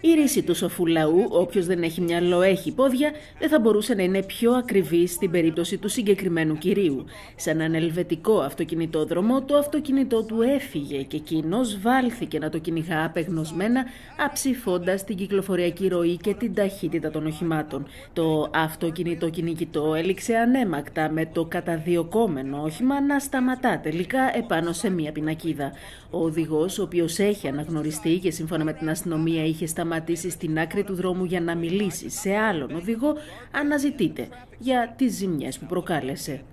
Η ρίση του σοφού λαού, όποιος δεν έχει μυαλό έχει πόδια, δεν θα μπορούσε να είναι πιο ακριβή στην περίπτωση του συγκεκριμένου κυρίου. Σε έναν ελβετικό αυτοκινητόδρομο, το αυτοκινητό του έφυγε και εκείνος βάλθηκε να το κυνηγά απεγνωσμένα, αψηφώντας την κυκλοφοριακή ροή και την ταχύτητα των οχημάτων. Το αυτοκινητό κυνηγητό έληξε ανέμακτα με το καταδιοκόμενο όχημα να σταματά τελικά επάνω σε μία πινακίδα. Ο οδηγός, ο οποίος έχει αναγνωριστεί και σύμφωνα με την αστυνομία είχε σταματήσει σταματήσεις στην άκρη του δρόμου για να μιλήσεις σε άλλον οδηγό, αναζητείτε για τις ζημιές που προκάλεσε.